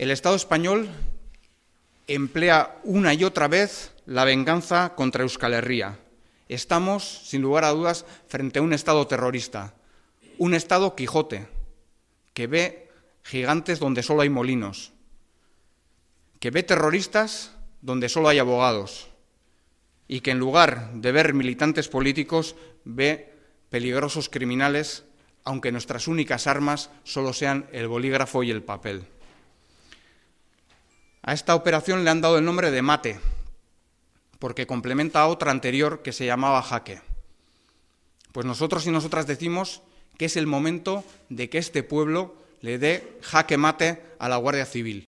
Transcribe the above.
El Estado español emplea una y otra vez la venganza contra Euskal Herria. Estamos, sin lugar a dudas, frente a un Estado terrorista, un Estado Quijote, que ve gigantes donde solo hay molinos, que ve terroristas donde solo hay abogados y que en lugar de ver militantes políticos ve peligrosos criminales, aunque nuestras únicas armas solo sean el bolígrafo y el papel. A esta operación le han dado el nombre de mate, porque complementa a otra anterior que se llamaba jaque. Pues nosotros y nosotras decimos que es el momento de que este pueblo le dé jaque mate a la Guardia Civil,